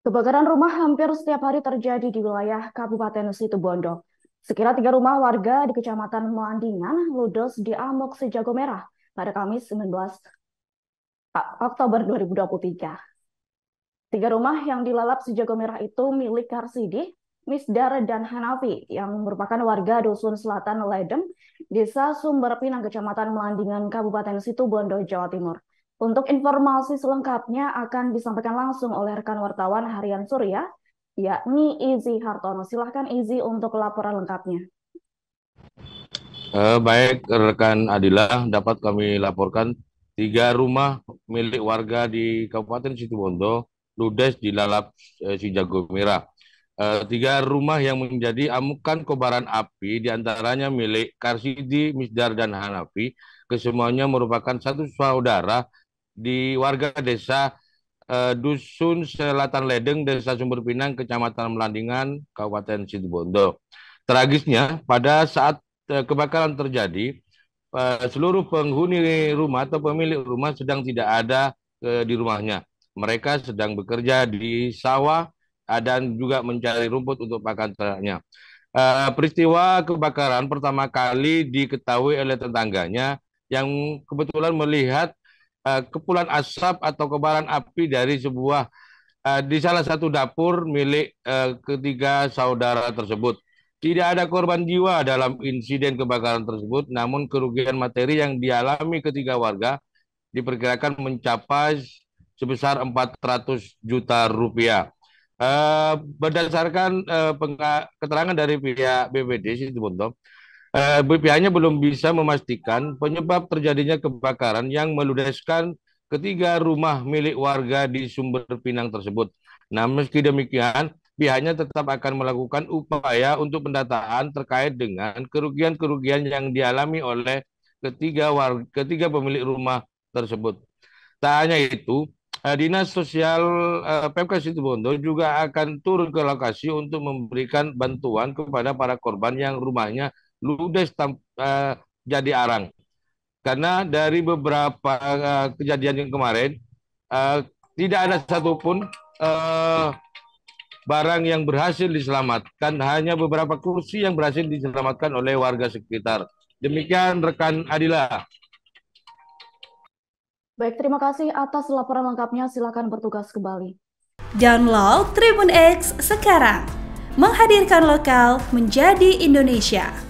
Kebakaran rumah hampir setiap hari terjadi di wilayah Kabupaten Situbondo. Sekira tiga rumah warga di Kecamatan Melandingan ludes di amok sejago merah pada Kamis 19 Oktober 2023. Tiga rumah yang dilalap sejago merah itu milik Karsidi, Misdar, dan Hanafi yang merupakan warga Dusun Selatan Ledem, Desa Sumber Pinang, Kecamatan Melandingan, Kabupaten Situbondo, Jawa Timur. Untuk informasi selengkapnya akan disampaikan langsung oleh rekan wartawan Harian Surya, yakni Izi Hartono. Silahkan Izi untuk laporan lengkapnya. Eh, baik, rekan Adila, dapat kami laporkan tiga rumah milik warga di Kabupaten Situbondo ludes dilalap eh, si jago merah. Eh, tiga rumah yang menjadi amukan kobaran api diantaranya milik Karsidi, Misdar, dan Hanafi. Kesemuanya merupakan satu saudara di warga desa eh, Dusun Selatan Ledeng, Desa Sumber Pinang, Kecamatan Melandingan, Kabupaten Situbondo. Tragisnya, pada saat eh, kebakaran terjadi, eh, seluruh penghuni rumah atau pemilik rumah sedang tidak ada eh, di rumahnya. Mereka sedang bekerja di sawah eh, dan juga mencari rumput untuk pakan ternaknya. Uh, peristiwa kebakaran pertama kali diketahui oleh tetangganya yang kebetulan melihat Eh, kepulan asap atau kebaran api dari sebuah uh, di salah satu dapur milik uh, ketiga saudara tersebut. Tidak ada korban jiwa dalam insiden kebakaran tersebut, namun kerugian materi yang dialami ketiga warga diperkirakan mencapai sebesar 400 juta rupiah. Uh, berdasarkan uh, keterangan dari pihak BPD Situbondo, eh, bph belum bisa memastikan penyebab terjadinya kebakaran yang meludeskan ketiga rumah milik warga di Sumber Pinang tersebut. Nah, meski demikian, pihaknya tetap akan melakukan upaya untuk pendataan terkait dengan kerugian-kerugian yang dialami oleh ketiga warga, ketiga pemilik rumah tersebut. Tak hanya itu, eh, Dinas Sosial eh, Pemkab Situbondo juga akan turun ke lokasi untuk memberikan bantuan kepada para korban yang rumahnya ludes tam, uh, jadi arang. Karena dari beberapa uh, kejadian yang kemarin, uh, tidak ada satupun uh, barang yang berhasil diselamatkan, hanya beberapa kursi yang berhasil diselamatkan oleh warga sekitar. Demikian rekan Adila. Baik, terima kasih atas laporan lengkapnya. Silakan bertugas kembali. Download Tribun X sekarang. Menghadirkan lokal menjadi Indonesia.